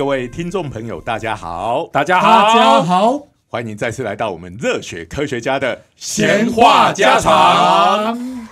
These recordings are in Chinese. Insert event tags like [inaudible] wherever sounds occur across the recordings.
各位听众朋友，大家好！大家好，大家好，欢迎再次来到我们热血科学家的闲话家常。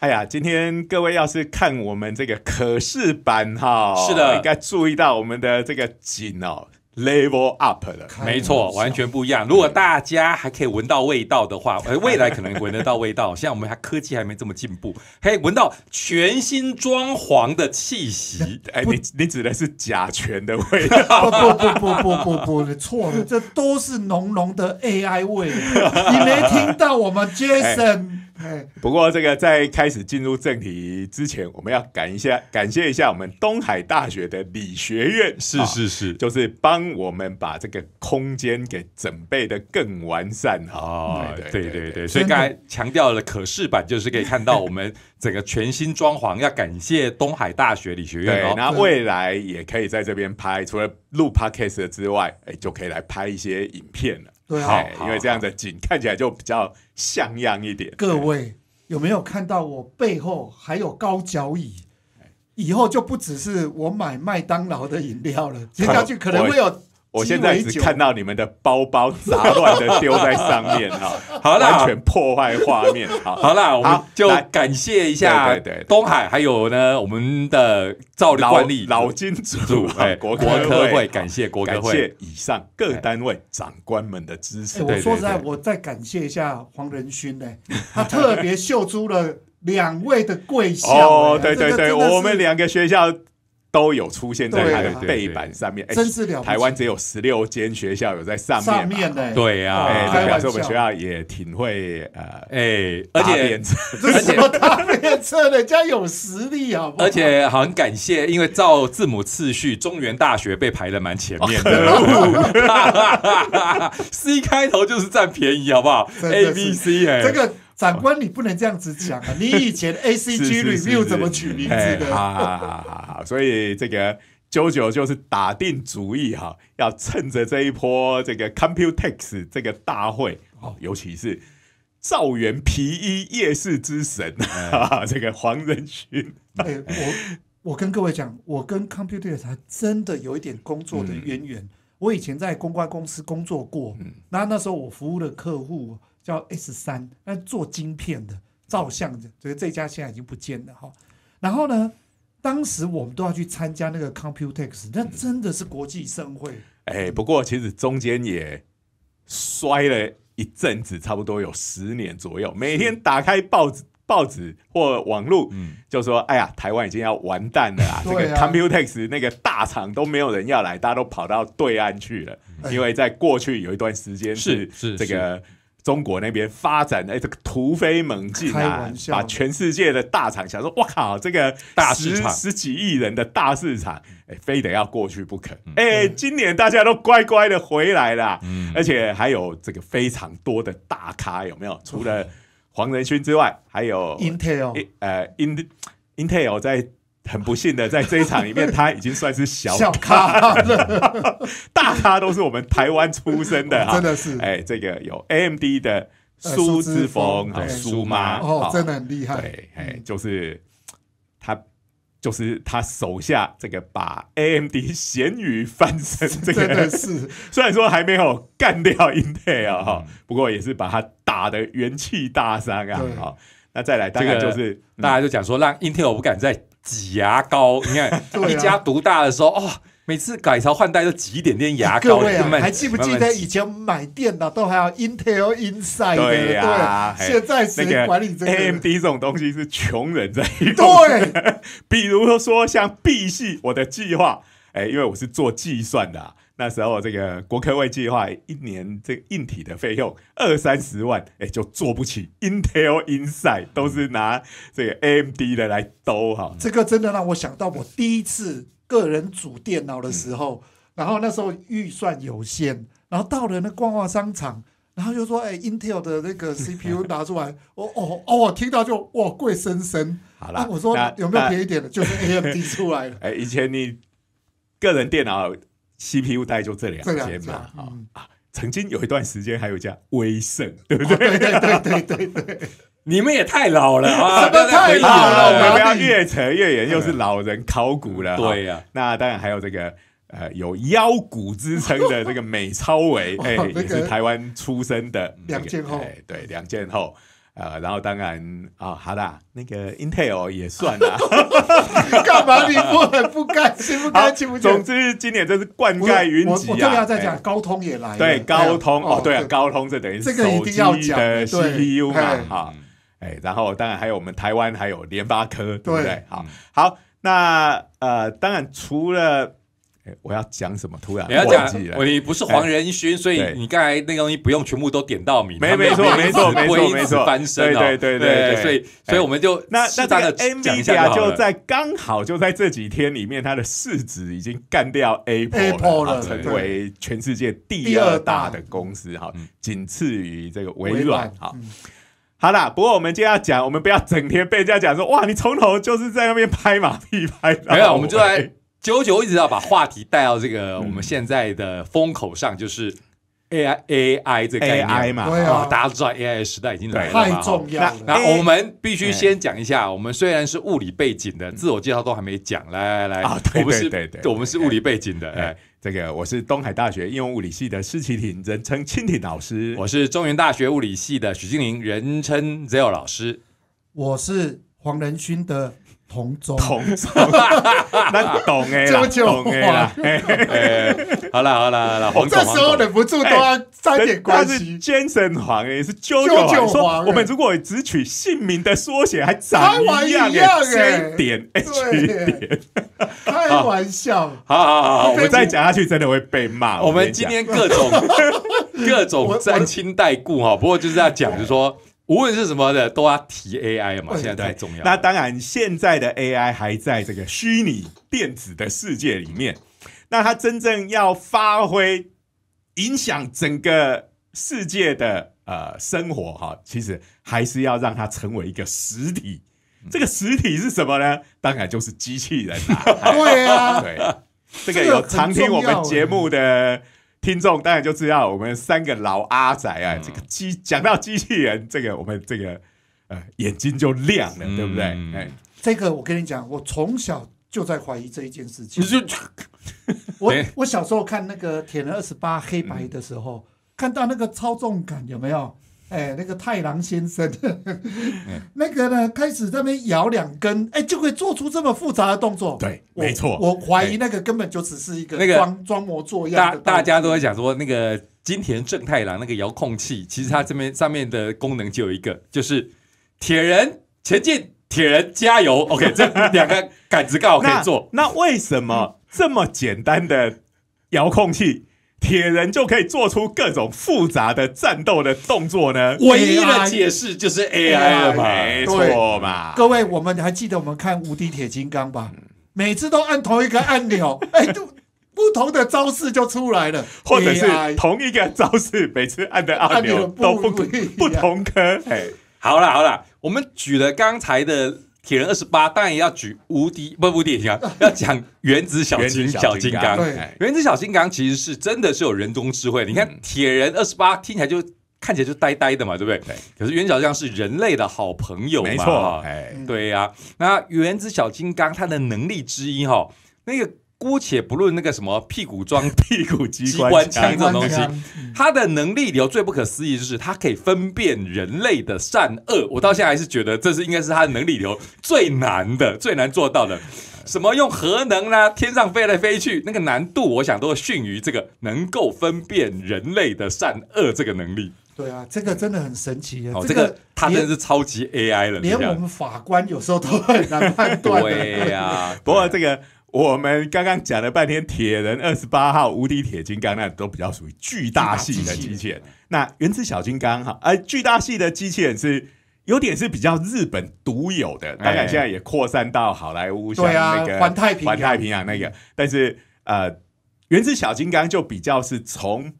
哎呀，今天各位要是看我们这个可视版哈，是的，应该注意到我们的这个景哦。Level up 了，没错，完全不一样。如果大家还可以闻到味道的话，哎，未来可能闻得到味道。现在我们还科技还没这么进步，可以闻到全新装潢的气息。[laughs] 哎，你你指的是甲醛的味道？不不不不不不不，错了，这都是浓浓的 AI 味。你没听到我们 [laughs] Jason？哎，[laughs] 不过这个在开始进入正题之前，我们要感一下，感谢一下我们东海大学的理学院，是是是，就是帮我们把这个空间给准备的更完善哦。对对对，所以刚才强调了可视版，就是可以看到我们整个全新装潢，要感谢东海大学理学院，对，那未来也可以在这边拍，除了录 podcast 之外，哎，就可以来拍一些影片了。对啊，因为这样的景看起来就比较像样一点。各位有没有看到我背后还有高脚椅？以后就不只是我买麦当劳的饮料了，接下去可能会有。我现在只看到你们的包包杂乱的丢在上面哈，[laughs] 好了，完全破坏画面。好了，我们就感谢一下东海，还有呢我们的赵老李老金主国国科会，感谢国科会谢以上各单位长官们的支持。我说实在，我再感谢一下黄仁勋呢，他特别秀出了两位的贵校 [laughs] 哦，对对对，我们两个学校。都有出现在他的背板上面，台湾只有十六间学校有在上面。上面的对呀，哎，表示我们学校也挺会呃，哎，而且而且搭列车的，人家有实力好不好？而且很感谢，因为照字母次序，中原大学被排的蛮前面，的 [laughs] c 开头就是占便宜好不好？A B C 哎，这个。长官，你不能这样子讲啊！你以前 [laughs] A C G review 怎么取名字的？好好好好好，所以这个九九就是打定主意哈，要趁着这一波这个 Computex 这个大会，哦，尤其是造元皮衣夜市之神哈 [laughs] 这个黄仁勋。哎，我我跟各位讲，我跟 Computex r 真的有一点工作的渊源。我以前在公关公司工作过，那那时候我服务的客户。叫 S 三，那做晶片的、照相的，所以这家现在已经不见了哈。然后呢，当时我们都要去参加那个 Computex，那真的是国际盛会。哎，不过其实中间也摔了一阵子，差不多有十年左右。每天打开报纸、报纸或网络，就说：“哎呀，台湾已经要完蛋了啊！” [laughs] 这个 Computex 那个大厂都没有人要来，大家都跑到对岸去了。因为在过去有一段时间是是这个。中国那边发展的这个突飞猛进啊，把全世界的大厂想说，我靠这个大市场，十几亿人的大市场，哎，非得要过去不可。哎，今年大家都乖乖的回来了，而且还有这个非常多的大咖，有没有？除了黄仁勋之外，还有 Intel，呃，Intel 在。很不幸的，在这一场里面，他已经算是小咖，[laughs] 大咖都是我们台湾出生的，真的是。哎，这个有 A M D 的苏志峰和苏妈，哦，真的很厉害。对，哎，就是他，就是他手下这个把 A M D 咸鱼翻身这个事，[laughs] 虽然说还没有干掉 Intel 哈，不过也是把他打的元气大伤啊。好，那再来，大概就是大家就讲说，让 Intel 不敢再。挤牙膏，你看 [laughs] 一家独大的时候，哦，每次改朝换代都挤一点点牙膏。各位还记不记得以前买电脑都还要 Intel Inside？对呀，现在谁管理这个？AMD 这种东西是穷人在用。对，[laughs] 比如说说像 B 系，我的计划，哎，因为我是做计算的。那时候这个国科会计划一年这个硬体的费用二三十万，哎，就做不起。Intel、i n s i d e 都是拿这个 AMD 的来兜哈。这个真的让我想到我第一次个人组电脑的时候，然后那时候预算有限，然后到了那逛逛商场，然后就说：“哎，Intel 的那个 CPU [laughs] 拿出来。”我哦哦，听到就哇贵生生。好了，我说有没有便一点的？就是 AMD 出来的。[laughs] 哎，以前你个人电脑。CPU 大概就这两间嘛，好啊，曾经有一段时间还有一家微胜，对不对？对对对对对，你们也太老了，[laughs] 什么太老了？我们要越扯越远，又是老人考古了。对呀，那当然还有这个呃，有腰鼓之称的这个美超伟，哎，也是台湾出生的，两间后，对两件后。呃，然后当然啊，好的，那个 [laughs] Intel 也算啦。[laughs] 干嘛你不很不甘心？不甘心？不总之今年真是灌溉云集啊！我这要再讲，高通也来。对，高通哦，对啊，高通这等于手机的 CPU 嘛，哈。哎，然后当然还有我们台湾，还有联发科，对不对？好，好，那呃，当然除了。我要讲什么？突然你要讲，你不是黄仁勋，所以你刚才那东西不用全部都点到名。没没错，没错，没错，没错，翻身对对对对。所以所以我们就那那这的 M V D 啊，就在刚好就在这几天里面，他的市值已经干掉 Apple 了，成为全世界第二大的公司，哈，仅次于这个微软。哈。好啦，不过我们天要讲，我们不要整天被这样讲说，哇，你从头就是在那边拍马屁拍。没有，我们就在。九九一直要把话题带到这个我们现在的风口上，就是 A I A I 这概念嘛，啊，大家都知道 A I 时代已经来了，太重要了。那我们必须先讲一下，我们虽然是物理背景的，自我介绍都还没讲，来来来，啊，对对对，我们是物理背景的，哎，这个我是东海大学应用物理系的施启婷，人称蜻蜓老师；我是中原大学物理系的许金玲，人称 z e o 老师；我是黄仁勋的。同宗，同宗，[laughs] 那懂哎，懂哎，好了好了好了，这时候忍不住都要沾点关系。他是 j e 是 JoJo 我们如果只取姓名的缩写，还长一样哎，点 H 点。开玩笑，好好好，我再讲下去真的会被骂。我们今天各种 [laughs] 各种沾亲带故哈，不过就是要讲，就是说。无论是什么的，都要提 AI 嘛，现在太重要。那当然，现在的 AI 还在这个虚拟电子的世界里面，那它真正要发挥影响整个世界的呃生活哈，其实还是要让它成为一个实体。这个实体是什么呢？当然就是机器人 [laughs] 啊。[laughs] 对啊，这个有常听我们节目的。听众当然就知道，我们三个老阿仔啊，这个机讲到机器人，这个我们这个呃眼睛就亮了，对不对？哎，这个我跟你讲，我从小就在怀疑这一件事情。我 [laughs] 我小时候看那个《铁人二十八》黑白的时候，看到那个操纵感有没有？哎，那个太郎先生，那个呢，开始这边摇两根，哎，就会做出这么复杂的动作。对，没错，我怀疑那个根本就只是一个装装模作样。大大家都在讲说，那个金田正太郎那个遥控器，其实它这边上面的功能就有一个，就是铁人前进，铁人加油。OK，这两个杆子刚好可以做。那为什么这么简单的遥控器？铁人就可以做出各种复杂的战斗的动作呢？唯一的解释就是 A I 吧，没错嘛。各位，我们还记得我们看无敌铁金刚吧？每次都按同一个按钮，[laughs] 哎，就不同的招式就出来了。或者是同一个招式，每次按的按钮都不不同。哎，好了好了，我们举了刚才的。铁人二十八当然要举无敌不无敌，啊，[laughs] 要讲原子小金小金刚。原子小金刚其实是真的是有人中智慧。你看铁人二十八听起来就看起来就呆呆的嘛，对不对？可是原子小金刚是人类的好朋友，没错。哎，对呀。那原子小金刚他的能力之一哈，那个。姑且不论那个什么屁股装 [laughs] 屁股机关枪这种东西，他的能力里头最不可思议就是他可以分辨人类的善恶。我到现在还是觉得这是应该是他的能力里头最难的、最难做到的。什么用核能啦，天上飞来飞去，那个难度我想都逊于这个能够分辨人类的善恶这个能力。对啊，这个真的很神奇。哦、这个他真的是超级 AI 了，连我们法官有时候都很难判断。对呀，[laughs] 不过这个。我们刚刚讲了半天铁人二十八号、无敌铁金刚，那都比较属于巨大系的机器人。那原子小金刚哈，呃，巨大系的机器人是有点是比较日本独有的，当然现在也扩散到好莱坞，那个环太平环太平洋那个。但是呃，原子小金刚就比较是从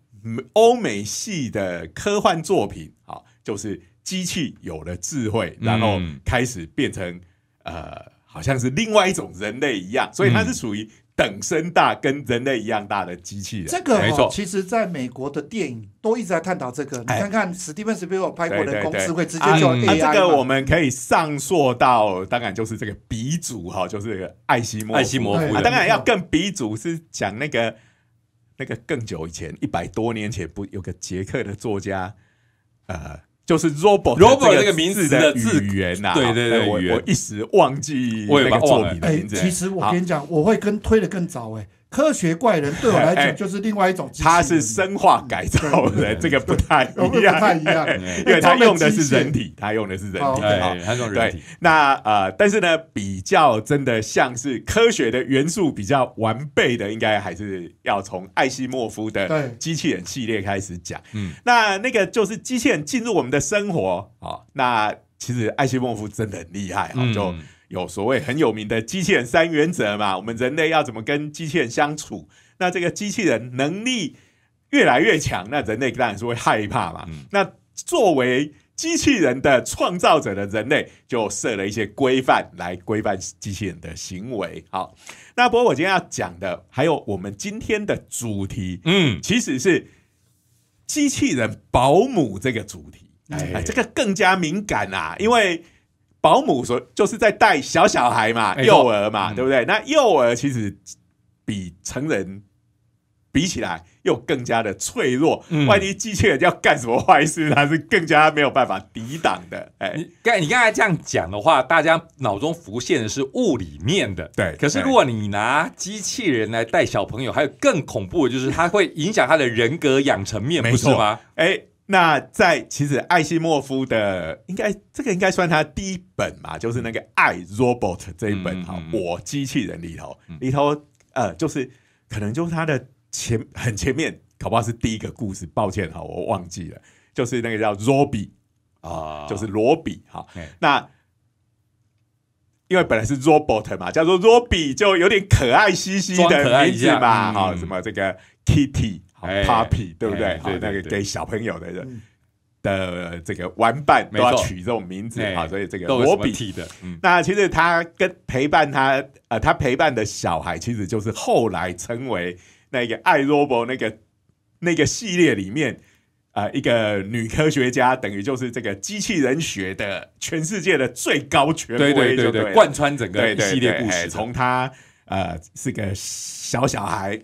欧美系的科幻作品，好，就是机器有了智慧，然后开始变成呃。好像是另外一种人类一样，所以它是属于等身大，跟人类一样大的机器人。这个没错，其实在美国的电影都一直在探讨这个。你看看史蒂芬斯皮尔拍过的《人工智直接就 AI 嘛。那这个我们可以上溯到，当然就是这个鼻祖哈，就是这个爱西莫爱西莫夫。当然要更鼻祖是讲那个那个更久以前，一百多年前不有个捷克的作家，呃。就是 Robo t Robo t 这个名字的字源呐，对对对，我一时忘记那个作品名字。其实我跟你讲，我会跟推的更早哎。科学怪人对我来讲就是另外一种，他是生化改造的，这个不太一样，因为他用的是人体，他用的是人体，对，那呃，但是呢，比较真的像是科学的元素比较完备的，应该还是要从艾希莫夫的机器人系列开始讲。嗯，那那个就是机器人进入我们的生活啊。那其实艾希莫夫真的很厉害啊，就。有所谓很有名的机器人三原则嘛，我们人类要怎么跟机器人相处？那这个机器人能力越来越强，那人类当然是会害怕嘛。那作为机器人的创造者的人类，就设了一些规范来规范机器人的行为。好，那不过我今天要讲的，还有我们今天的主题，嗯，其实是机器人保姆这个主题。哎，这个更加敏感啊，因为。保姆所就是在带小小孩嘛，幼儿嘛，对不对？那幼儿其实比成人比起来又更加的脆弱。万一机器人要干什么坏事，他是更加没有办法抵挡的。”哎，刚你刚才这样讲的话，大家脑中浮现的是物理面的，对。可是如果你拿机器人来带小朋友，还有更恐怖的就是它会影响他的人格养成面，不是吗？哎。那在其实艾西莫夫的应该这个应该算他第一本嘛，就是那个《爱 Robot》这一本哈，我机器人里头里头呃，就是可能就是他的前很前面，搞不好是第一个故事？抱歉哈，我忘记了，就是那个叫 Robbie 啊，就是罗比哈。那因为本来是 Robot 嘛，叫做 Robbie 就有点可爱兮兮的名字嘛，好，什么这个 Kitty。Puppy，对不对？那个给小朋友的的这个玩伴都要取这种名字啊，所以这个我比的，那其实他跟陪伴他呃，他陪伴的小孩，其实就是后来成为那个艾若博那个那个系列里面啊，一个女科学家，等于就是这个机器人学的全世界的最高权威，对对对对，贯穿整个系列故事，从他呃是个小小孩，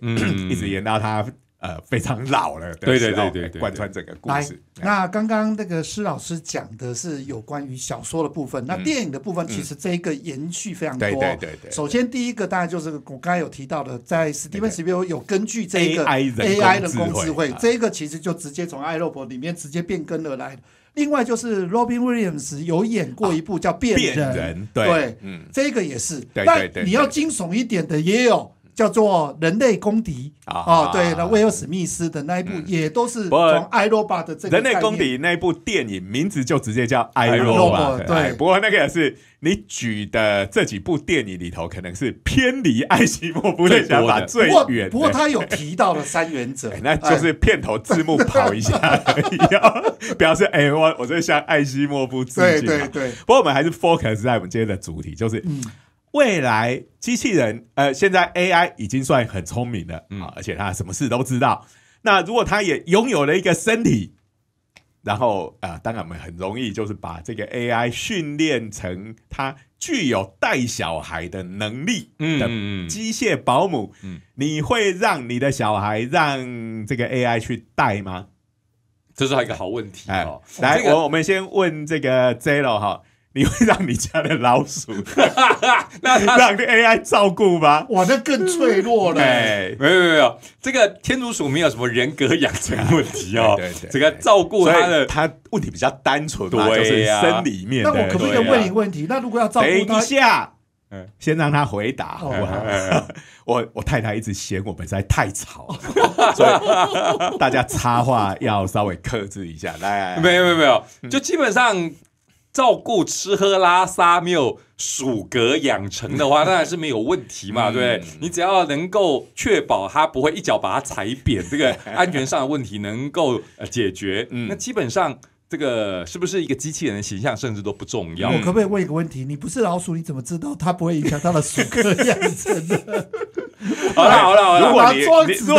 一直演到他。呃，非常老了，对对对对，贯穿整个故事。那刚刚那个施老师讲的是有关于小说的部分，那电影的部分其实这一个延续非常多。对对对对。首先第一个，当然就是我刚才有提到的，在 Steven s p i e l e r 有根据这个 AI 人工智智慧，这个其实就直接从《爱洛伯》里面直接变更而来。另外就是 Robin Williams 有演过一部叫《变人》，对，嗯，这个也是。但你要惊悚一点的也有。叫做《人类公敌》啊，对，那威尔史密斯的那一部也都是从艾洛巴的这个。人类公敌那一部电影名字就直接叫艾洛巴。对，不过那个是你举的这几部电影里头，可能是偏离爱希莫夫的想法最远不过他有提到了三原则，[laughs] 那就是片头字幕跑一下，表示 [laughs] 哎，我我在向爱希莫夫致敬。对对对。不过我们还是 focus 在我们今天的主题，就是。未来机器人，呃，现在 AI 已经算很聪明了，嗯，而且它什么事都知道。那如果它也拥有了一个身体，然后啊，当然我们很容易就是把这个 AI 训练成它具有带小孩的能力的机械保姆。嗯，你会让你的小孩让这个 AI 去带吗？这是一个好问题哎、来，我我们先问这个 Zero 哈。你会让你家的老鼠，[laughs] 那 [laughs] 让 AI 照顾吗？哇，那更脆弱了。没有没有，这个天竺鼠没有什么人格养成问题哦。[laughs] 对对，这个照顾它的它问题比较单纯嘛，就是生理面。那我可不可以问你问题？那如果要照顾，等一下，先让他回答好不好？我我太太一直嫌我们在太吵，所以大家插话要稍微克制一下。来，没有没有没有，就基本上。照顾吃喝拉撒没有鼠隔养成的话，当然是没有问题嘛，对不对？你只要能够确保它不会一脚把它踩扁，这个安全上的问题能够呃解决，那基本上。这个是不是一个机器人的形象，甚至都不重要？我可不可以问一个问题？你不是老鼠，你怎么知道它不会影响它的鼠科养成呢？[laughs] 好了好了好了，如果你你如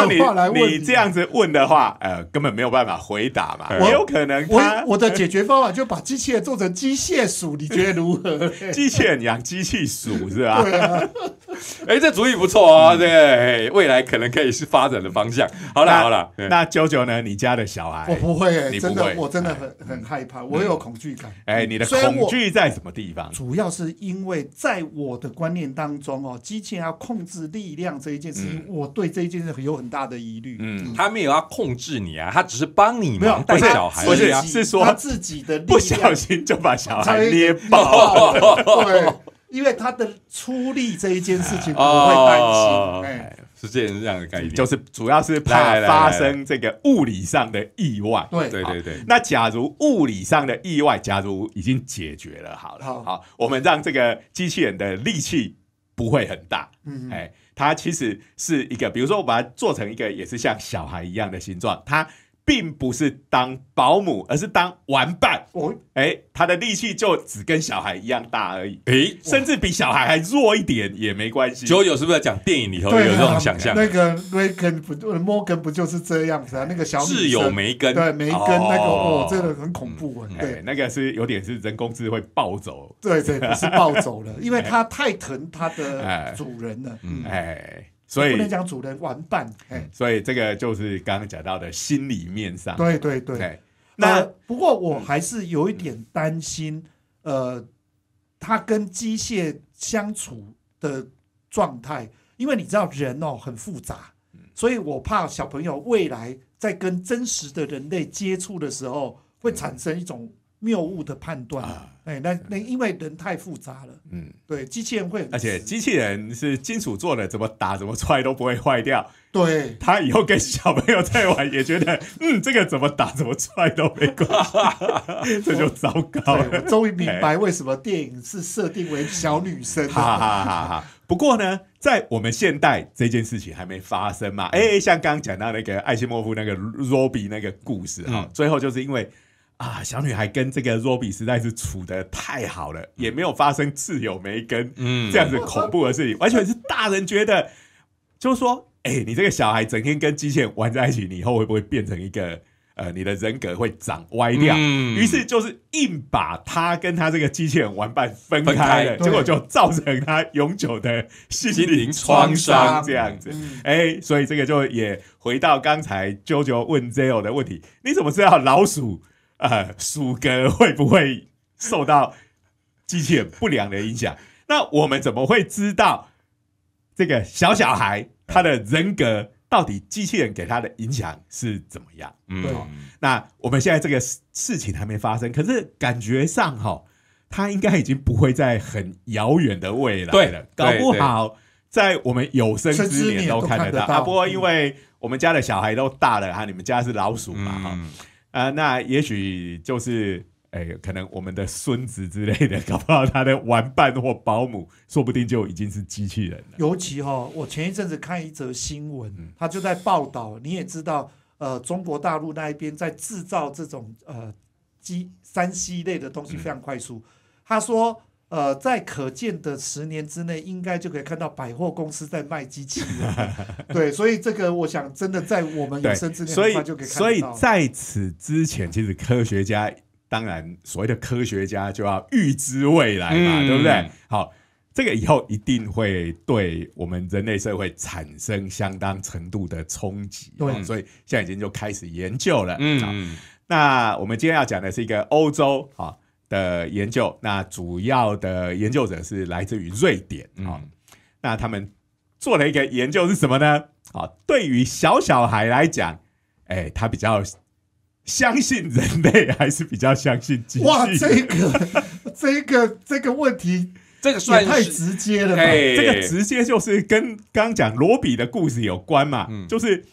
果你这样子问的话，呃，根本没有办法回答嘛。[laughs] 有可能我我的解决方法就把机器人做成机械鼠，你觉得如何？[laughs] 机人养机器鼠是吧？哎，这主意不错啊！对，未来可能可以是发展的方向。好了好了，那九九呢？你家的小孩？我不会，真的，我真的很。很害怕，我有恐惧感。哎，你的恐惧在什么地方？主要是因为，在我的观念当中哦，机器人要控制力量这一件事情，我对这一件事有很大的疑虑。嗯，他没有要控制你啊，他只是帮你，没有带小孩，不是啊，是说他自己的不小心就把小孩捏爆。对，因为他的出力这一件事情不 [laughs] 会担心。哎。是这样，是这样的概念，就是主要是怕发生这个物理上的意外。对对对对，那假如物理上的意外，假如已经解决了，好了，好，我们让这个机器人的力气不会很大。嗯，哎，它其实是一个，比如说，我把它做成一个也是像小孩一样的形状，它。并不是当保姆，而是当玩伴。哦，哎，他的力气就只跟小孩一样大而已，哎，甚至比小孩还弱一点也没关系。九九是不是在讲电影里头有这种想象？那个梅根不，摩根不就是这样子啊？那个小智友梅根，对梅根那个哦，真的很恐怖啊。对，那个是有点是人工智慧暴走。对对，不是暴走了，因为 [laughs] 他太疼他的主人了。嗯哎。所以不能讲主人玩伴，所以这个就是刚刚讲到的心理面上。对对对。那不过我还是有一点担心，呃，他跟机械相处的状态，因为你知道人哦很复杂，所以我怕小朋友未来在跟真实的人类接触的时候，会产生一种谬误的判断。哎，那那因为人太复杂了，嗯，对，机器人会，而且机器人是金属做的，怎么打怎么踹都不会坏掉。对，他以后跟小朋友在玩也觉得，[laughs] 嗯，这个怎么打怎么踹都没关，[laughs] 这就糟糕了。终于明白为什么电影是设定为小女生。哈哈 [laughs] 哈！哈不过呢，在我们现代这件事情还没发生嘛。哎，像刚刚讲到那个艾希莫夫那个 r o b b i 那个故事哈，最后就是因为。啊，小女孩跟这个 Robbie 实在是处的太好了，也没有发生自友梅根这样子恐怖的事情，完全是大人觉得，就是说，哎，你这个小孩整天跟机器人玩在一起，你以后会不会变成一个，呃，你的人格会长歪掉？于是就是硬把他跟他这个机器人玩伴分开了，结果就造成他永久的心灵创伤这样子。哎，所以这个就也回到刚才 Jojo 问 Zeo 的问题，你怎么知道老鼠？呃，鼠哥会不会受到机器人不良的影响？那我们怎么会知道这个小小孩他的人格到底机器人给他的影响是怎么样？嗯，那我们现在这个事情还没发生，可是感觉上哈，他应该已经不会在很遥远的未来，了，搞不好在我们有生之年都看得到。啊，不过因为我们家的小孩都大了哈，你们家是老鼠嘛哈。啊，那也许就是，哎，可能我们的孙子之类的，搞不好他的玩伴或保姆，说不定就已经是机器人了。尤其哈，我前一阵子看一则新闻，他就在报道，你也知道，呃，中国大陆那一边在制造这种呃机三 C 类的东西非常快速。他说。呃，在可见的十年之内，应该就可以看到百货公司在卖机器了。[laughs] 对，所以这个我想，真的在我们有生之年，所以所以在此之前，其实科学家，当然所谓的科学家就要预知未来嘛，对不对？好，这个以后一定会对我们人类社会产生相当程度的冲击，对，所以现在已经就开始研究了，嗯嗯，那我们今天要讲的是一个欧洲啊。的研究，那主要的研究者是来自于瑞典啊。那他们做了一个研究是什么呢？啊，对于小小孩来讲，哎，他比较相信人类，还是比较相信机器？哇，这个，[laughs] 这个，这个问题，这个算太直接了吧？这个直接就是跟刚讲罗比的故事有关嘛？嗯，就是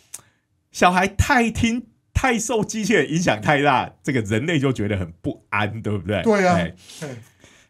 小孩太听。太受机人影响太大，这个人类就觉得很不安，对不对？对啊。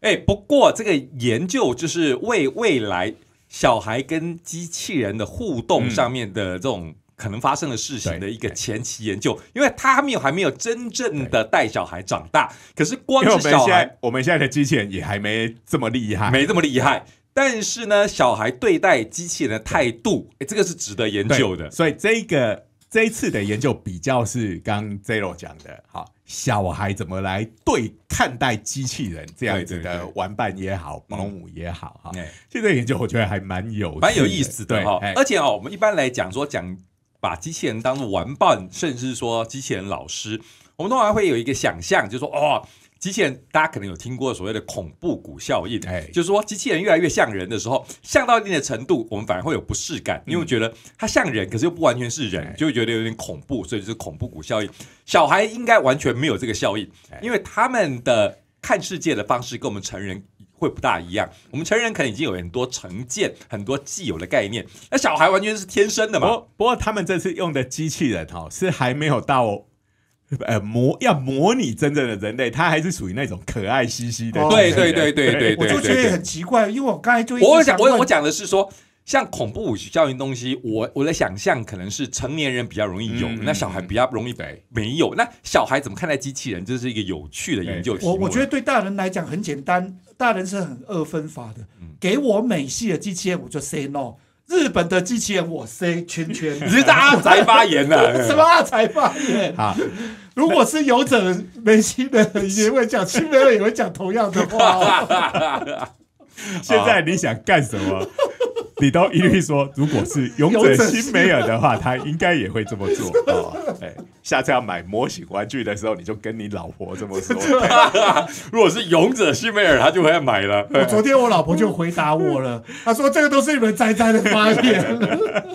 哎，不过这个研究就是为未来小孩跟机器人的互动上面的这种可能发生的事情的一个前期研究，因为他们还没有真正的带小孩长大。可是光是小孩，我们现在的机器人也还没这么厉害，没这么厉害。但是呢，小孩对待机器人的态度，哎，这个是值得研究的。所以这个。这一次的研究比较是刚 Zero 讲的，好，小孩怎么来对看待机器人这样子的玩伴也好，保姆也好，哈。现在研究我觉得还蛮有、蛮有意思的哈。而且哦，我们一般来讲说讲把机器人当做玩伴，甚至说机器人老师，我们通常会有一个想象，就说哦。机器人，大家可能有听过所谓的“恐怖谷效应”，哎，就是说机器人越来越像人的时候，像到一定的程度，我们反而会有不适感，因为觉得它像人，可是又不完全是人，就会觉得有点恐怖，所以就是恐怖谷效应。小孩应该完全没有这个效应，因为他们的看世界的方式跟我们成人会不大一样。我们成人可能已经有很多成见、很多既有的概念，那小孩完全是天生的嘛。不过他们这次用的机器人哦，是还没有到。呃模要模拟真正的人类，他还是属于那种可爱兮兮的。对对对对对，我就觉得很奇怪，因为我刚才就我想我我讲的是说，像恐怖武器教育东西，我我的想象可能是成年人比较容易有，那小孩比较容易得没有。那小孩怎么看待机器人？这是一个有趣的研究。我我觉得对大人来讲很简单，大人是很二分法的，给我美系的机器人我就 say no。日本的机器人，我 C 圈圈，你是大家才发言呢。什么啊？才 [laughs] 发言？啊，如果是有者梅西的，也会讲；青梅也会讲同样的话。[laughs] 现在你想干什么？[laughs] 你都一律说，如果是勇者新梅尔的话，他应该也会这么做啊！哎，下次要买模型玩具的时候，你就跟你老婆这么说。[laughs] 如果是勇者新梅尔，他就会买了。我昨天我老婆就回答我了，她说：“这个都是你们栽栽的发言。[laughs] ”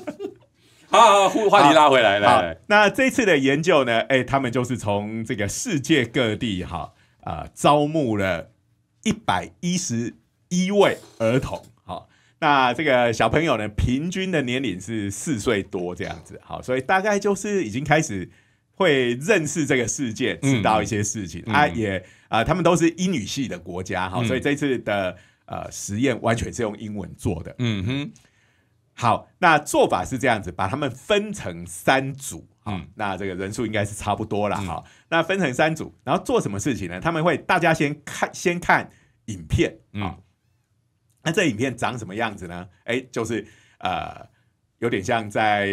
好，话题拉回来了。那这次的研究呢？哎，他们就是从这个世界各地哈啊，招募了一百一十一位儿童。那这个小朋友呢，平均的年龄是四岁多这样子，好，所以大概就是已经开始会认识这个世界，知道一些事情。他也啊，他们都是英语系的国家，好，所以这次的呃实验完全是用英文做的。嗯哼。好，那做法是这样子，把他们分成三组啊，那这个人数应该是差不多了哈。那分成三组，然后做什么事情呢？他们会大家先看，先看影片啊。那这影片长什么样子呢？哎，就是呃，有点像在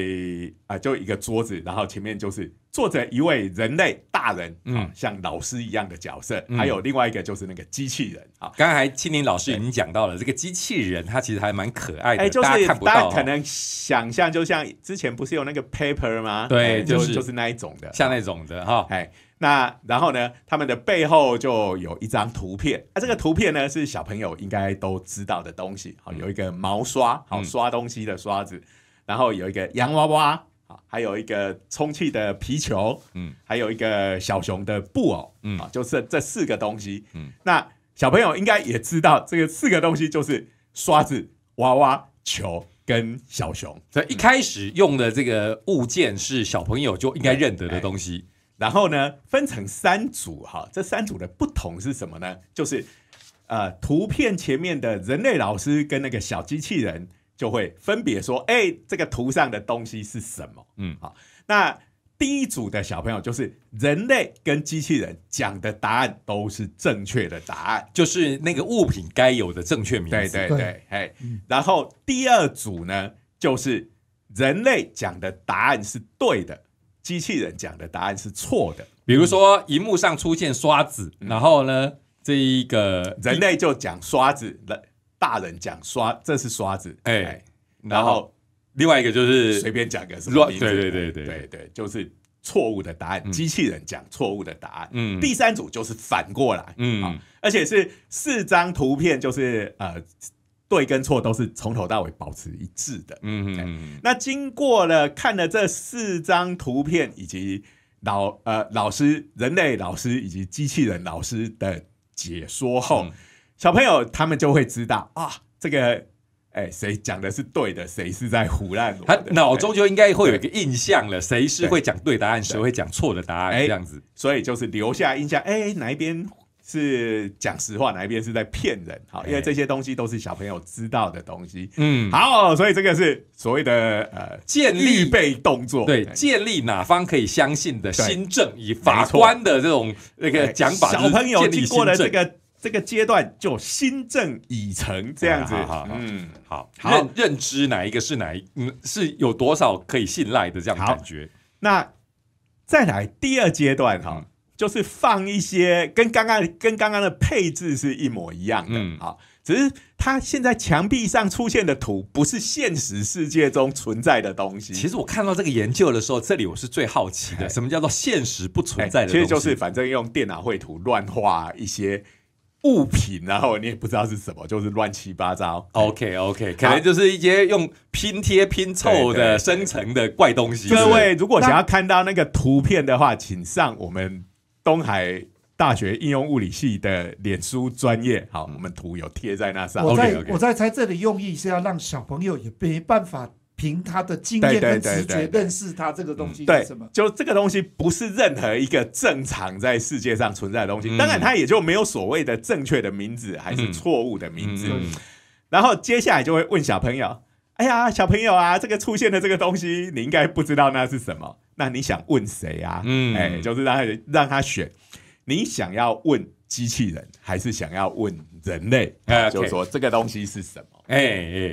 啊，就一个桌子，然后前面就是坐着一位人类大人，嗯，像老师一样的角色，还有另外一个就是那个机器人啊。刚刚还青林老师已经讲到了，这个机器人它其实还蛮可爱的，大家看大家可能想象就像之前不是有那个 paper 吗？对，就是就是那一种的，像那种的哈，哎。那然后呢？他们的背后就有一张图片，啊，这个图片呢是小朋友应该都知道的东西，好，有一个毛刷，好，刷东西的刷子，然后有一个洋娃娃，好，还有一个充气的皮球，嗯，还有一个小熊的布偶，嗯，啊，就是这四个东西，嗯，那小朋友应该也知道，这个四个东西就是刷子、娃娃、球跟小熊，所以一开始用的这个物件是小朋友就应该认得的东西。然后呢，分成三组哈，这三组的不同是什么呢？就是呃，图片前面的人类老师跟那个小机器人就会分别说：“哎，这个图上的东西是什么？”嗯，好。那第一组的小朋友就是人类跟机器人讲的答案都是正确的答案，就是那个物品该有的正确名。对对对，哎。然后第二组呢，就是人类讲的答案是对的。机器人讲的答案是错的，比如说荧幕上出现刷子，然后呢，这一个人类就讲刷子，人大人讲刷，这是刷子，哎，然后另外一个就是随便讲个什么，对对对对对对，就是错误的答案，机器人讲错误的答案，嗯，第三组就是反过来，嗯，而且是四张图片，就是呃。对跟错都是从头到尾保持一致的。嗯嗯那经过了看了这四张图片以及老呃老师、人类老师以及机器人老师的解说后，小朋友他们就会知道啊，这个哎谁讲的是对的，谁是在胡乱。他脑中就应该会有一个印象了，谁是会讲对答案，谁会讲错的答案这样子。所以就是留下印象，哎哪一边。是讲实话，哪一边是在骗人？好，因为这些东西都是小朋友知道的东西。嗯，好，所以这个是所谓的呃建立被动作，对，建立哪方可以相信的新政，以法官的这种那个讲法，小朋友经过了这个这个阶段，就新政已成这样子。好嗯，好，认认知哪一个是哪一，是有多少可以信赖的这样感觉。那再来第二阶段哈。就是放一些跟刚刚跟刚刚的配置是一模一样的，啊，只是它现在墙壁上出现的图不是现实世界中存在的东西。其实我看到这个研究的时候，这里我是最好奇的，什么叫做现实不存在的？其实就是反正用电脑绘图乱画一些物品，然后你也不知道是什么，就是乱七八糟。OK OK，可能就是一些用拼贴拼凑的生成的怪东西。各位如果想要看到那个图片的话，请上我们。东海大学应用物理系的脸书专业，好，我们图有贴在那上。我在我在猜这里用意是要让小朋友也没办法凭他的经验的直觉认识他这个东西，是什么？就这个东西不是任何一个正常在世界上存在的东西，当然他也就没有所谓的正确的名字还是错误的名字。然后接下来就会问小朋友：“哎呀，小朋友啊，这个出现的这个东西，你应该不知道那是什么。”那你想问谁啊？嗯，哎，就是让他让他选，你想要问机器人还是想要问人类？就说这个东西是什么？哎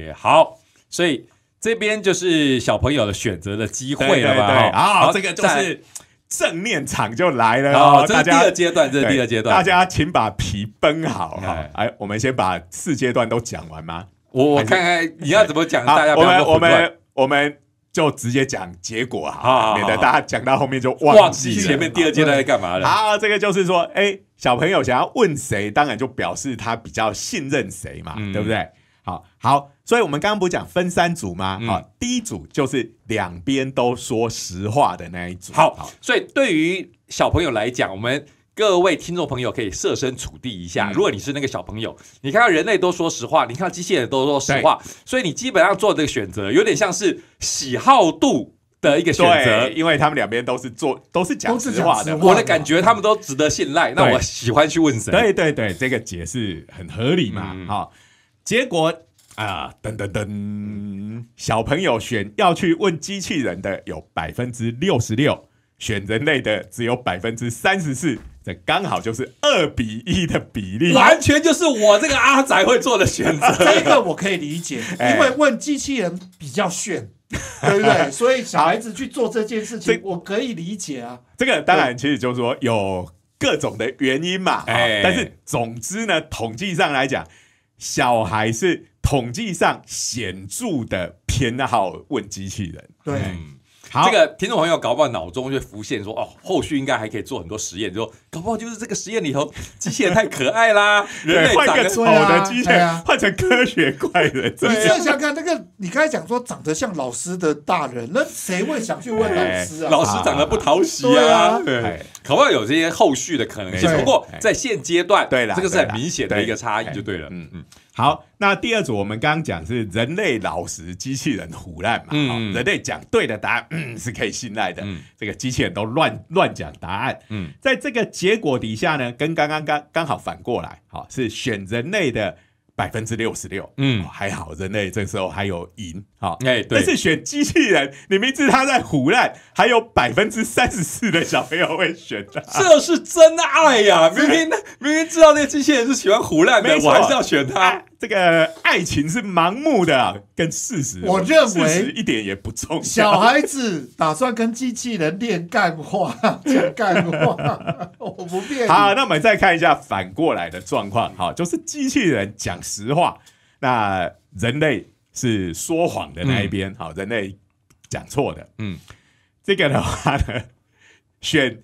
哎，好，所以这边就是小朋友的选择的机会了吧？好，这个就是正面场就来了。这是第二阶段，这是第二阶段，大家请把皮绷好哈。哎，我们先把四阶段都讲完吗？我我看看你要怎么讲，大家我们我们我们。就直接讲结果哈，免得大家讲到后面就忘记前面第二阶段在干嘛了。好，这个就是说，哎，小朋友想要问谁，当然就表示他比较信任谁嘛，对不对？好好，所以我们刚刚不讲分三组吗？啊，第一组就是两边都说实话的那一种。好，所以对于小朋友来讲，我们。各位听众朋友可以设身处地一下，如果你是那个小朋友，你看到人类都说实话，你看到机器人都说实话，所以你基本上做这个选择有点像是喜好度的一个选择，因为他们两边都是做都是讲实话的，我的感觉他们都值得信赖，那我喜欢去问谁？对对对，这个解释很合理嘛。好，结果啊，噔噔噔，小朋友选要去问机器人的有百分之六十六，选人类的只有百分之三十四。这刚好就是二比一的比例，完全就是我这个阿仔会做的选择。[laughs] 这个我可以理解，因为问机器人比较炫，对不对？[laughs] 所以小孩子去做这件事情，我可以理解啊。这个当然其实就是说有各种的原因嘛，哎，但是总之呢，统计上来讲，小孩是统计上显著的偏好问机器人，对。这个听众朋友，搞不好脑中就浮现说，哦，后续应该还可以做很多实验，就说，搞不好就是这个实验里头，机器人太可爱啦，[laughs] 人类换个丑的机器人，换成科学怪人，你这样想看那个，你刚才讲说长得像老师的大人，那谁会想去问老师啊？老师长得不讨喜啊？对。可不可以有这些后续的可能性？不过在现阶段，对了，这个是很明显的一个差异，就对了。嗯嗯，好，那第二组我们刚刚讲是人类老实，机器人胡乱嘛。嗯，人类讲对的答案，嗯，是可以信赖的。嗯，这个机器人都乱乱讲答案。嗯，在这个结果底下呢，跟刚刚刚刚好反过来，好是选人类的。百分之六十六，嗯，还好，人类这时候还有赢，好，哎，但是选机器人，你明知他在胡乱，还有百分之三十四的小朋友会选，他，这是真爱呀！明明明明知道那个机器人是喜欢胡乱的，我还是要选他。这个爱情是盲目的，跟事实，我认为一点也不重要。小孩子打算跟机器人练干话，[laughs] 讲干话，[laughs] 我不变。好，那我们再看一下反过来的状况，好，就是机器人讲。实话，那人类是说谎的那一边，好，人类讲错的，嗯，这个的话呢，选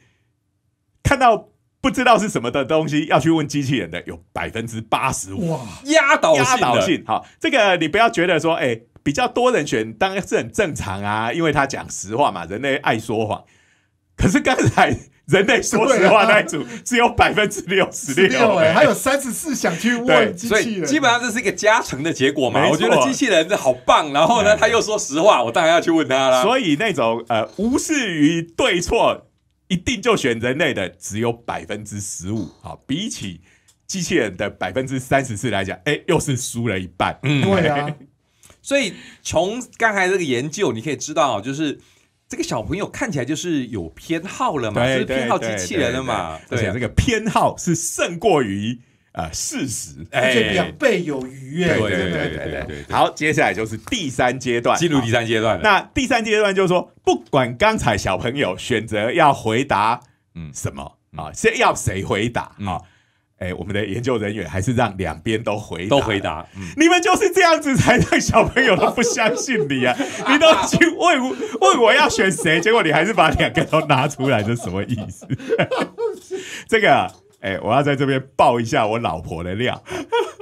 看到不知道是什么的东西要去问机器人的，有百分之八十五，哇，压倒压倒性，好，这个你不要觉得说，哎，比较多人选当然是很正常啊，因为他讲实话嘛，人类爱说谎，可是刚才。人类说实话，那一组只有百分之六十六，哎，还有三十四想去问机器人。所以基本上这是一个加成的结果嘛？我觉得机器人这好棒，然后呢，他又说实话，我当然要去问他啦。所以那种呃，无视于对错，一定就选人类的，只有百分之十五。好，比起机器人的百分之三十四来讲，哎，又是输了一半。对啊，[laughs] 所以从刚才这个研究，你可以知道，就是。这个小朋友看起来就是有偏好了嘛，就是偏好机器人了嘛。而且这个偏好是胜过于啊事实，哎，两倍有余诶。对对对对对。好，接下来就是第三阶段，进入第三阶段。那第三阶段就是说，不管刚才小朋友选择要回答嗯什么啊，先要谁回答啊？哎，我们的研究人员还是让两边都回答，都回答。你们就是这样子才让小朋友都不相信你呀？你都去问我，问我要选谁，结果你还是把两个都拿出来，这什么意思？[laughs] 这个，哎，我要在这边爆一下我老婆的料。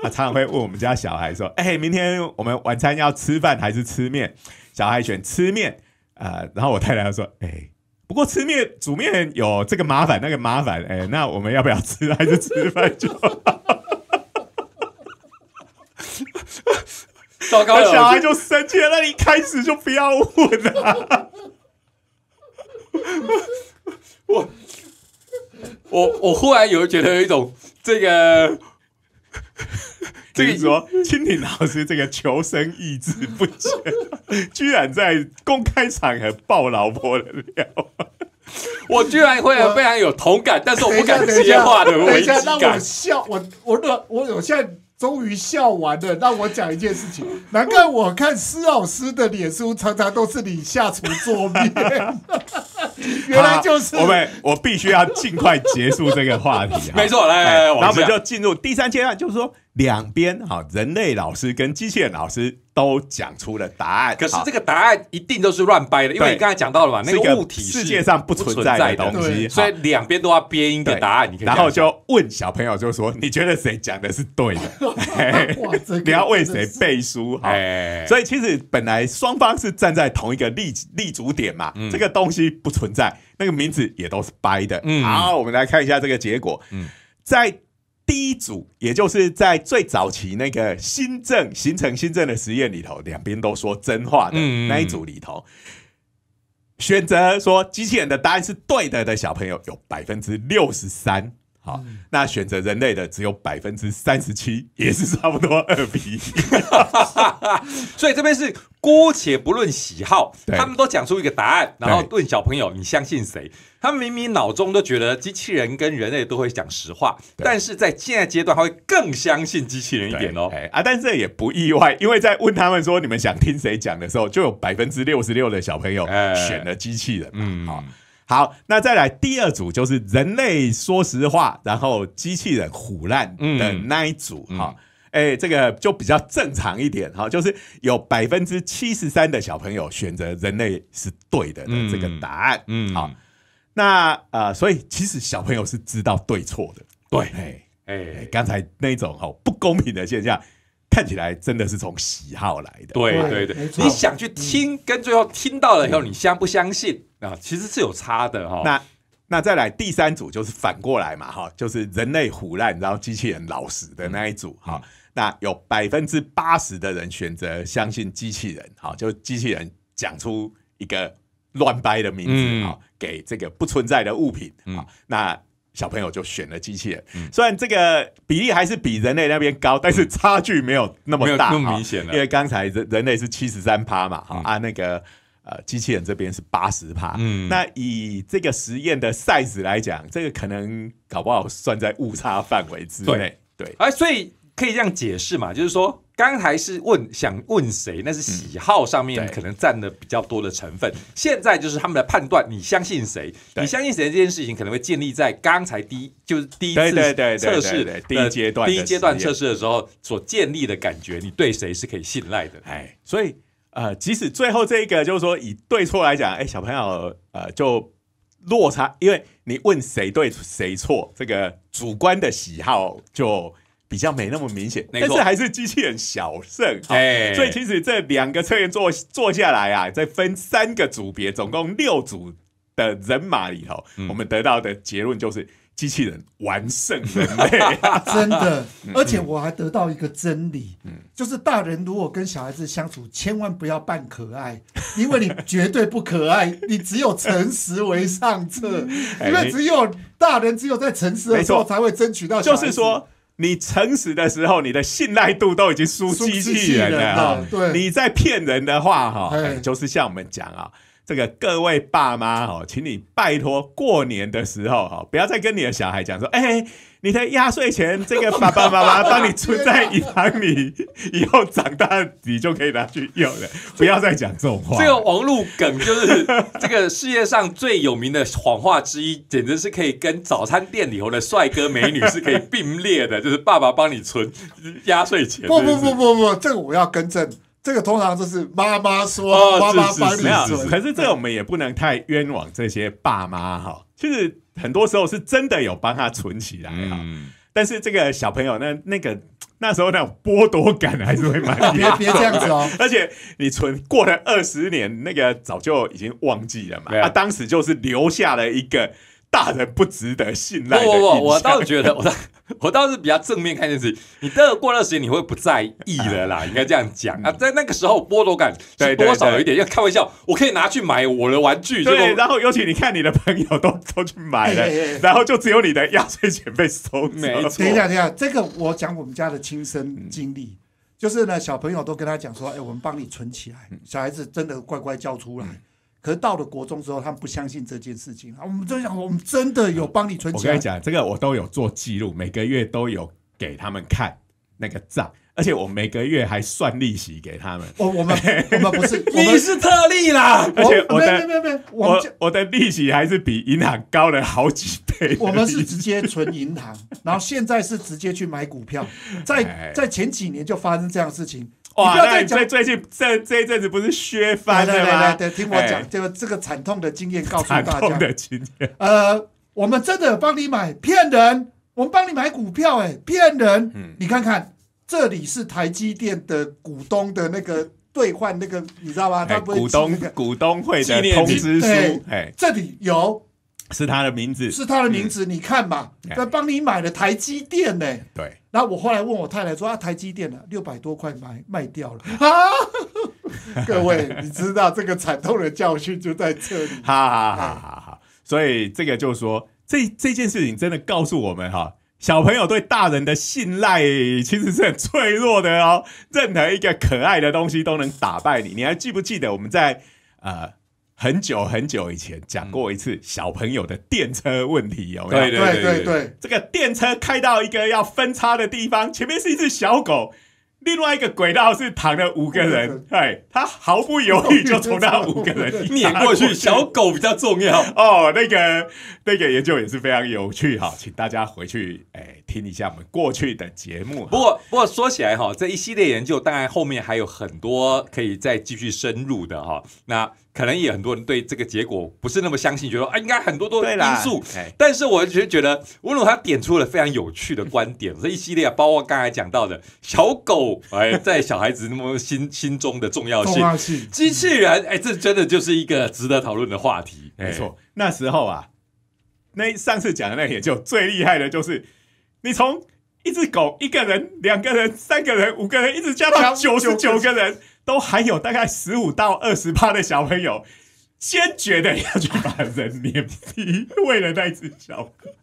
她常常会问我们家小孩说：“哎，明天我们晚餐要吃饭还是吃面？”小孩选吃面，呃，然后我太太说：“哎。”不过吃面煮面有这个麻烦那个麻烦，哎，那我们要不要吃还是吃饭就，糟糕了，小就生气了，你开始就不要问啊，我我我忽然有觉得有一种这个。听说蜻蜓老师这个求生意志不减，居然在公开场合爆老婆的料。[laughs] 我居然会非常有同感，但是我不敢接话的危机感。笑我我我有现在终于笑完了。让我讲一件事情，难怪我看施老师的脸书常常都是你下厨做面，原来就是我们我必须要尽快结束这个话题。[laughs] 没错来来，后我们就进入第三阶段，就是说。两边哈，人类老师跟机器人老师都讲出了答案。可是这个答案一定都是乱掰的，因为你刚才讲到了嘛，那个世界上不存在的东西，所以两边都要编一个答案。然后就问小朋友，就说你觉得谁讲的是对的？[laughs] 你要为谁背书？哈，所以其实本来双方是站在同一个立立足点嘛，这个东西不存在，那个名字也都是掰的。好，我们来看一下这个结果。嗯，在。第一组，也就是在最早期那个新政形成新政的实验里头，两边都说真话的那一组里头，选择说机器人的答案是对的的小朋友有百分之六十三。好，那选择人类的只有百分之三十七，也是差不多二比一。[laughs] 所以这边是姑且不论喜好，他们都讲出一个答案，然后问小朋友你相信谁？他们明明脑中都觉得机器人跟人类都会讲实话，但是在现在阶段，他会更相信机器人一点哦。啊，但是也不意外，因为在问他们说你们想听谁讲的时候，就有百分之六十六的小朋友选了机器人。嗯，好。好，那再来第二组，就是人类说实话，然后机器人虎烂的那一组哈，哎，这个就比较正常一点哈，就是有百分之七十三的小朋友选择人类是对的这个答案，嗯，好，那啊，所以其实小朋友是知道对错的，对，哎，刚才那种哈不公平的现象。看起来真的是从喜好来的，对对对，你想去听，跟最后听到了以后你相不相信啊，其实是有差的哈。那那再来第三组就是反过来嘛哈，就是人类腐烂，然后机器人老实的那一组哈。那有百分之八十的人选择相信机器人哈，就机器人讲出一个乱掰的名字哈，给这个不存在的物品啊那。小朋友就选了机器人，虽然这个比例还是比人类那边高，但是差距没有那么大，没那么明显。因为刚才人人类是七十三趴嘛，哈，啊，那个呃机器人这边是八十趴，嗯，那以这个实验的 size 来讲，这个可能搞不好算在误差范围之内，对，哎，所以。可以这样解释嘛？就是说，刚才是问想问谁，那是喜好上面可能占了比较多的成分。现在就是他们来判断你相信谁，你相信谁这件事情可能会建立在刚才第一，就是第一次测试的第一阶段、第一阶段测试的时候所建立的感觉，你对谁是可以信赖的。哎，所以呃，即使最后这个就是说以对错来讲，哎，小朋友呃就落差，因为你问谁对谁错，这个主观的喜好就。比较没那么明显，但是还是机器人小胜，哎，所以其实这两个测验坐做下来啊，再分三个组别，总共六组的人马里头，我们得到的结论就是机器人完胜人类，[laughs] 真的。而且我还得到一个真理，就是大人如果跟小孩子相处，千万不要扮可爱，[laughs] 因为你绝对不可爱，你只有诚实为上策，因为只有大人只有在诚实时候才会争取到，就是说。你诚实的时候，你的信赖度都已经输机器人了哈。你在骗人的话哈，就是像我们讲啊。这个各位爸妈哈，请你拜托过年的时候哈，不要再跟你的小孩讲说，哎，你的压岁钱这个爸爸妈妈帮你存在银行里，以后长大你就可以拿去用了。[laughs] 不要再讲这种话。这个王路梗就是这个世界上最有名的谎话之一，简直是可以跟早餐店里头的帅哥美女是可以并列的，就是爸爸帮你存压岁钱。不不不不不，这个我要更正。这个通常就是妈妈说，妈妈帮你做。可是这个我们也不能太冤枉这些爸妈哈。其实很多时候是真的有帮他存起来啊。但是这个小朋友那那个那时候那种剥夺感还是会蛮别别这样子哦。[laughs] 而且你存过了二十年，那个早就已经忘记了嘛。他当时就是留下了一个。大人不值得信赖。不不不，我倒觉得，我 [laughs] 我倒是比较正面看这件你到过段时间，你会不在意了啦，应该这样讲啊。在那个时候，剥夺感对多少有一点。要开玩笑，我可以拿去买我的玩具。对，然后尤其你看，你的朋友都都去买了，[laughs] 然后就只有你的压岁钱被收。没，等一下，等一下，这个我讲我们家的亲身经历，就是呢，小朋友都跟他讲说：“哎，我们帮你存起来。”小孩子真的乖乖交出来。可是到了国中之后，他们不相信这件事情。我们真想我们真的有帮你存钱。我跟你讲，这个我都有做记录，每个月都有给他们看那个账，而且我每个月还算利息给他们。我我们 [laughs] 我们不是，你 [laughs] 是特例啦。而且我的我我的利息还是比银行高了好几倍。我们是 [laughs] 直接存银行，然后现在是直接去买股票。在在前几年就发生这样的事情。哇！讲。最最近这这一阵子不是削翻了吗？对对对，听我讲，就这个惨痛的经验告诉大家。惨痛的经验。呃，我们真的帮你买，骗人！我们帮你买股票，哎，骗人！嗯，你看看，这里是台积电的股东的那个兑换那个，你知道吗？他不是股东股东会的通知书，哎，这里有是他的名字，是他的名字，你看嘛，在帮你买了台积电呢，对。那我后来问我太太说：“啊，台积电的六百多块买卖掉了。”啊，各位，你知道这个惨痛的教训就在这里。[laughs] 哈哈哈哈！哈！所以这个就说这这件事情真的告诉我们哈，小朋友对大人的信赖其实是很脆弱的哦。任何一个可爱的东西都能打败你。你还记不记得我们在呃？很久很久以前讲过一次小朋友的电车问题有没有？对对对对，这个电车开到一个要分叉的地方，前面是一只小狗，另外一个轨道是躺了五个人，哎，他毫不犹豫就从那五个人碾 [laughs] 过去，小狗比较重要哦。那个那个研究也是非常有趣哈，请大家回去哎听一下我们过去的节目。不过不过说起来哈，这一系列研究，当然后面还有很多可以再继续深入的哈，那。可能也很多人对这个结果不是那么相信，觉得啊，应该很多多因素。但是我就觉得，无论他点出了非常有趣的观点，这一系列，包括刚才讲到的小狗，哎，在小孩子那么心心中的重要性，机器人，哎，这真的就是一个值得讨论的话题。没错，那时候啊，那上次讲的那也就最厉害的，就是你从一只狗、一个人、两个人、三个人、五个人，一直加到九十九个人。都还有大概十五到二十八的小朋友，坚决的要去把人脸皮，为了那只小狗。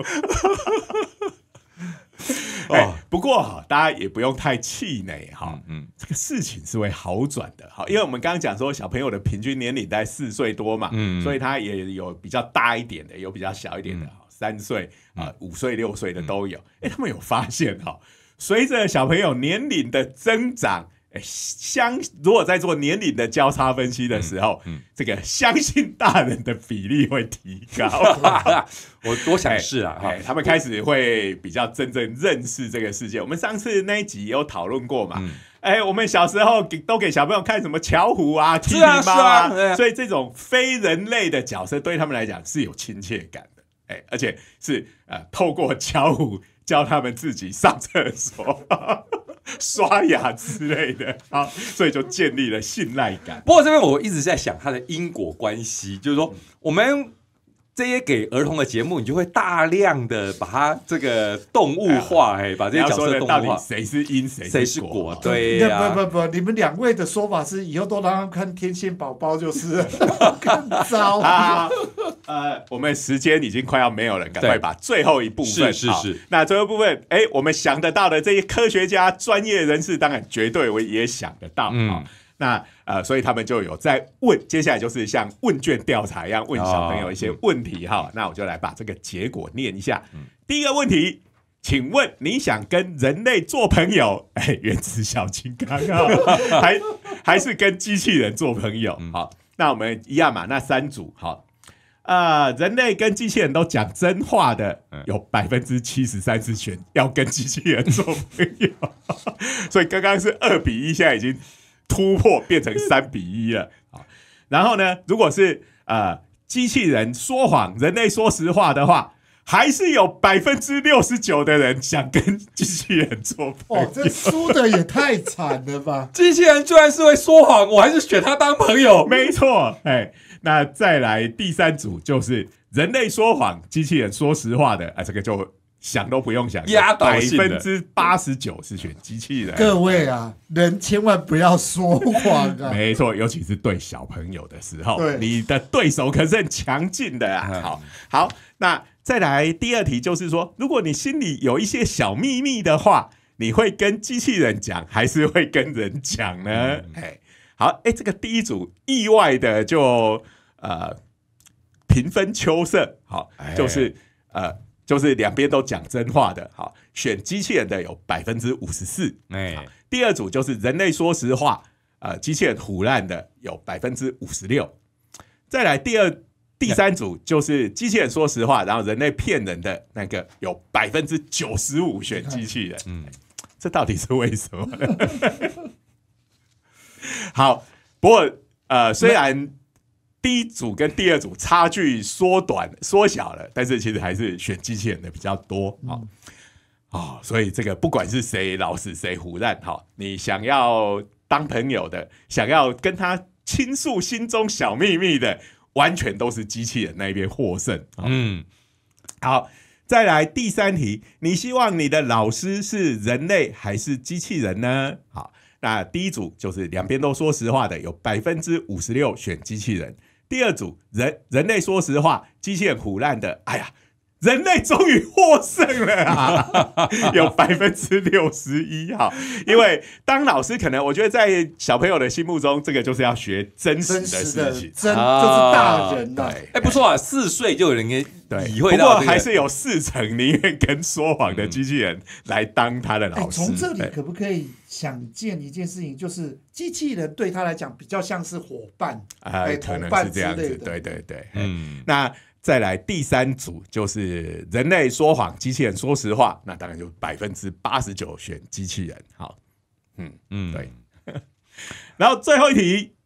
[laughs] 哎，不过哈，大家也不用太气馁哈，嗯，这个事情是会好转的。哈，因为我们刚刚讲说，小朋友的平均年龄在四岁多嘛，嗯，所以他也有比较大一点的，有比较小一点的，三岁啊，五岁、六岁的都有。哎，他们有发现哈，随着小朋友年龄的增长。相如果在做年龄的交叉分析的时候，这个相信大人的比例会提高。[laughs] 我多想是啊，他们开始会比较真正认识这个世界。我们上次那一集有讨论过嘛？哎，我们小时候给都给小朋友看什么巧虎啊、TBA 啊，所以这种非人类的角色对他们来讲是有亲切感的。哎，而且是呃，透过巧虎教他们自己上厕所。[laughs] 刷牙之类的，好，所以就建立了信赖感。不过这边我一直在想它的因果关系，就是说我们。这些给儿童的节目，你就会大量的把它这个动物化，哎，把这些角色动物化，谁是因谁是果，对啊，不不不，你们两位的说法是以后都让他看《天线宝宝》就是，[laughs] 更糟啊！呃，我们时间已经快要没有了，赶快把最后一部分，是是是，那最后一部分，哎，我们想得到的这些科学家、专业人士，当然绝对我也想得到，嗯，那。呃，所以他们就有在问，接下来就是像问卷调查一样问小朋友一些问题哈。那我就来把这个结果念一下。第一个问题，请问你想跟人类做朋友，哎，原子小金刚，[laughs] 还还是跟机器人做朋友？好，那我们一样嘛，那三组好，呃，人类跟机器人都讲真话的有百分之七十三是选要跟机器人做朋友，[laughs] 所以刚刚是二比一，现在已经。突破变成三比一了啊！然后呢，如果是呃机器人说谎，人类说实话的话，还是有百分之六十九的人想跟机器人做朋友。哦，这输的也太惨了吧！[laughs] 机器人居然是会说谎，我还是选他当朋友。没错，哎，那再来第三组就是人类说谎，机器人说实话的啊，这个就。想都不用想，压倒性百分之八十九是选机器人。各位啊，人千万不要说谎啊！[laughs] 没错，尤其是对小朋友的时候，你的对手可是很强劲的啊！好，好，那再来第二题，就是说，如果你心里有一些小秘密的话，你会跟机器人讲，还是会跟人讲呢？哎，好，哎，这个第一组意外的就呃平分秋色，好，就是呃。就是两边都讲真话的，好选机器人的有百分之五十四，哎，第二组就是人类说实话，呃，机器人胡乱的有百分之五十六，再来第二、第三组就是机器人说实话，然后人类骗人的那个有百分之九十五选机器人，嗯，这到底是为什么？[laughs] 好，不过呃，虽然。第一组跟第二组差距缩短缩小了，但是其实还是选机器人的比较多啊哦、所以这个不管是谁老死谁胡乱，哈，你想要当朋友的，想要跟他倾诉心中小秘密的，完全都是机器人那一边获胜。嗯，好，再来第三题，你希望你的老师是人类还是机器人呢？好，那第一组就是两边都说实话的，有百分之五十六选机器人。第二组人，人类，说实话，机械腐烂的，哎呀。人类终于获胜了，[laughs] 有百分之六十一哈。因为当老师，可能我觉得在小朋友的心目中，这个就是要学真实的事情，真就是大人。哎，不错啊，四岁就有人体会到。不过还是有四成宁愿跟说谎的机器人来当他的老师。从这里可不可以想见一件事情，就是机器人对他来讲比较像是伙伴、哎，同伴之类的。对对对，嗯，那。再来第三组就是人类说谎，机器人说实话，那当然就百分之八十九选机器人。好，嗯嗯，对。[laughs] 然后最后一题，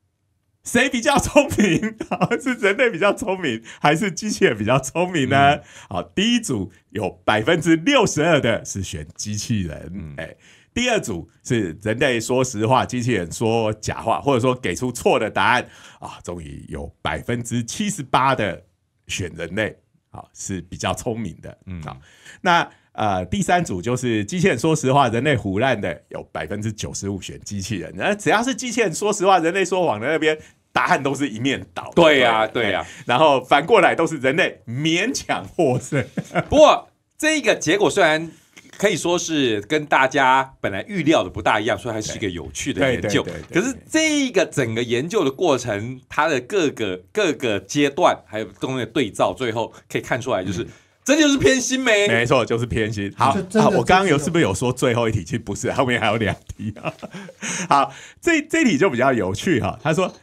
谁比较聪明？[laughs] 是人类比较聪明，还是机器人比较聪明呢？好，第一组有百分之六十二的是选机器人，哎，第二组是人类说实话，机器人说假话，或者说给出错的答案啊，终于有百分之七十八的。选人类，好是比较聪明的，嗯，好，那呃，第三组就是机器人。说实话，人类胡乱的有百分之九十五选机器人，只要是机器人，说实话，人类说谎的那边答案都是一面倒。对呀，对呀，然后反过来都是人类勉强获胜。[laughs] 不过这一个结果虽然。可以说是跟大家本来预料的不大一样，所以还是一个有趣的研究。可是这个整个研究的过程，它的各个各个阶段，还有各种的对照，最后可以看出来，就是这就是偏心没？没错，就是偏心。好，好，我刚刚有是不是有说最后一题？其实不是，后面还有两题。[laughs] 好，这这题就比较有趣哈。他说：“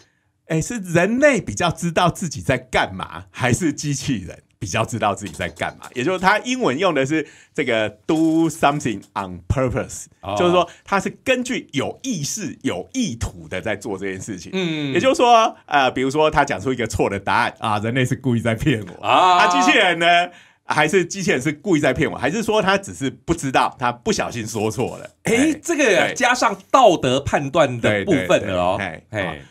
哎，是人类比较知道自己在干嘛，还是机器人？”比较知道自己在干嘛，也就是他英文用的是这个 “do something on purpose”，就是说他是根据有意识、有意图的在做这件事情。嗯，也就是说，呃，比如说他讲出一个错的答案啊，人类是故意在骗我啊，机器人呢还是机器人是故意在骗我，还是说他只是不知道，他不小心说错了？哎，这个加上道德判断的部分了，哎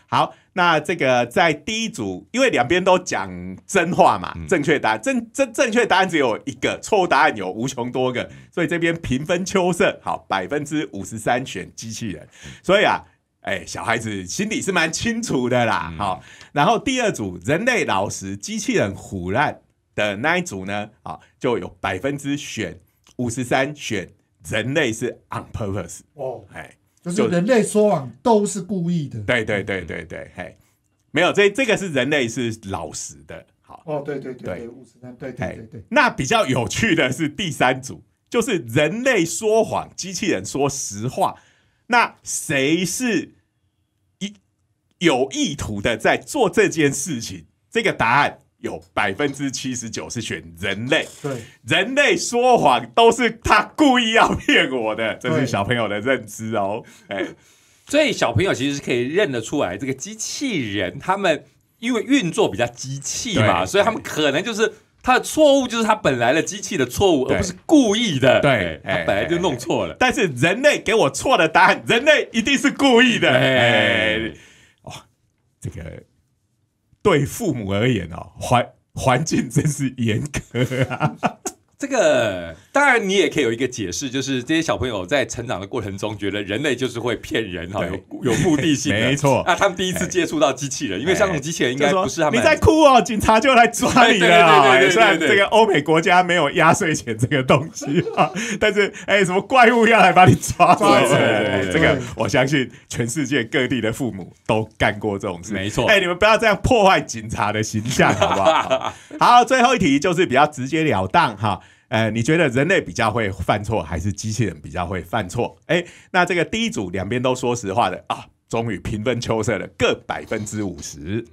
好。那这个在第一组，因为两边都讲真话嘛，正确答案正正正确答案只有一个，错误答案有无穷多个，所以这边平分秋色，好百分之五十三选机器人。所以啊，哎小孩子心里是蛮清楚的啦，好。然后第二组人类老实，机器人虎烂的那一组呢，啊就有百分之选五十三选人类是 on purpose 哦，哎。就是人类说谎都是故意的，对对对对对，嘿，没有这这个是人类是老实的，好哦，对对对对，对对对对。那比较有趣的是第三组，就是人类说谎，机器人说实话，那谁是一有意图的在做这件事情？这个答案。有百分之七十九是选人类，对，人类说谎都是他故意要骗我的，这是小朋友的认知哦，哎，所以小朋友其实是可以认得出来，这个机器人他们因为运作比较机器嘛，所以他们可能就是他的错误就是他本来的机器的错误，而不是故意的，对，他本来就弄错了，但是人类给我错的答案，人类一定是故意的，哎，哦，这个。对父母而言哦，环环境真是严格啊，[laughs] 这个。当然，你也可以有一个解释，就是这些小朋友在成长的过程中，觉得人类就是会骗人哈，有 [laughs] 有目的性的。没错啊，他们第一次接触到机器人，因为像这种机器人应该不是他们。你在哭哦，警察就来抓你了。虽然这个欧美国家没有压岁钱这个东西啊，但是哎，什么怪物要来把你抓？對对对，这个我相信全世界各地的父母都干过这种事。没错，哎，你们不要这样破坏警察的形象，好不好？好，最后一题就是比较直截了当哈。哎，你觉得人类比较会犯错，还是机器人比较会犯错？哎，那这个第一组两边都说实话的啊，终于平分秋色了，各百分之五十。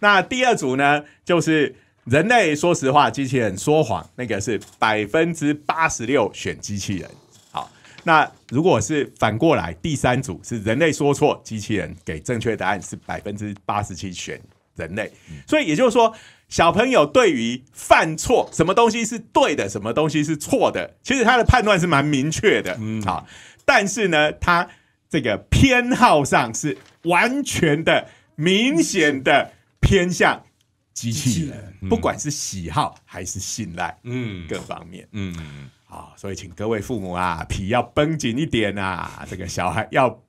那第二组呢，就是人类说实话，机器人说谎，那个是百分之八十六选机器人。好，那如果是反过来，第三组是人类说错，机器人给正确答案是百分之八十七选人类。所以也就是说。小朋友对于犯错，什么东西是对的，什么东西是错的，其实他的判断是蛮明确的，啊，但是呢，他这个偏好上是完全的、明显的偏向机器人，不管是喜好还是信赖，嗯，各方面，嗯，好，所以请各位父母啊，皮要绷紧一点啊，这个小孩要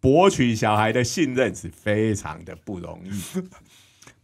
博取小孩的信任是非常的不容易。[laughs]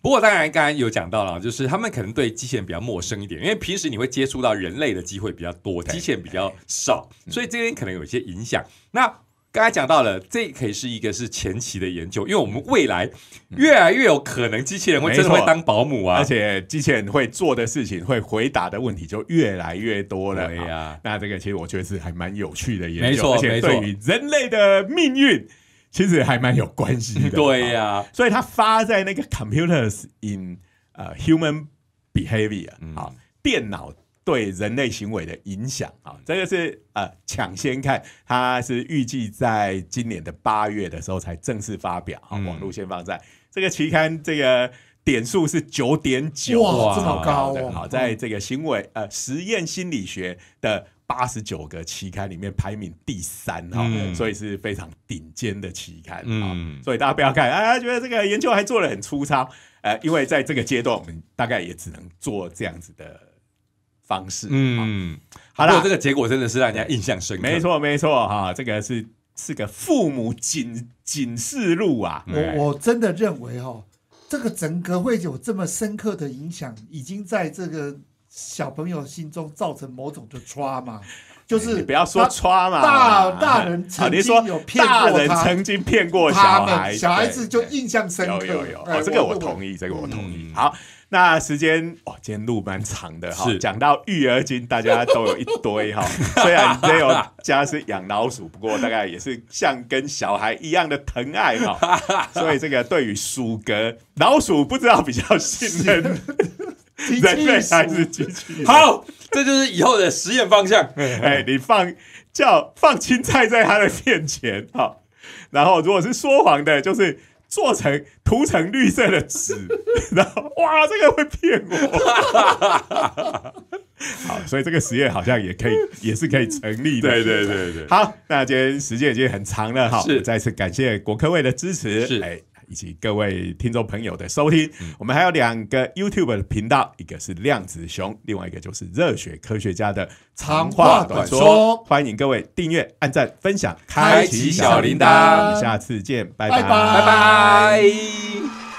不过，当然，刚刚有讲到了，就是他们可能对机器人比较陌生一点，因为平时你会接触到人类的机会比较多，机器人比较少，所以这边可能有一些影响。那刚才讲到了，这可以是一个是前期的研究，因为我们未来越来越有可能机器人会真的会当保姆啊，而且机器人会做的事情、会回答的问题就越来越多了。对呀，那这个其实我觉得是还蛮有趣的研究，而且对于人类的命运。其实还蛮有关系的，对呀，所以它发在那个 Computers in 呃 Human Behavior 啊，电脑对人类行为的影响啊，这个是呃抢先看，它是预计在今年的八月的时候才正式发表啊，网络先放在这个期刊，这个点数是九点九，哇，这么高，好，在这个行为呃实验心理学的。八十九个期刊里面排名第三哈，所以是非常顶尖的期刊啊。所以大家不要看，啊，觉得这个研究还做的很粗糙，呃，因为在这个阶段，我们大概也只能做这样子的方式。嗯，好了，这个结果真的是让人家印象深刻。没错，没错哈，这个是是个父母警警示录啊。我我真的认为哈，这个整个会有这么深刻的影响，已经在这个。小朋友心中造成某种的抓嘛，就是你不要说抓嘛，大大人曾经 [laughs] 有骗过大人曾经骗过小孩，小孩子就印象深刻。有有有，这个我同意，这个我同意。好，那时间哦，今天路蛮长的哈，讲到育儿经，大家都有一堆哈。[laughs] 虽然没有家是养老鼠，不过大概也是像跟小孩一样的疼爱哈。[laughs] 所以这个对于鼠哥老鼠不知道比较信任。人类还是机器？好，这就是以后的实验方向。哎，你放叫放青菜在他的面前，好。然后如果是说谎的，就是做成涂成绿色的纸，[laughs] 然后哇，这个会骗我。[laughs] 好，所以这个实验好像也可以，[laughs] 也是可以成立的。对对对对。好，那今天时间已经很长了，哈，再次感谢国科会的支持。是。以及各位听众朋友的收听，我们还有两个 YouTube 的频道，一个是量子熊，另外一个就是热血科学家的长话短说。欢迎各位订阅、按赞、分享、开启小铃铛，下次见，拜拜，拜拜。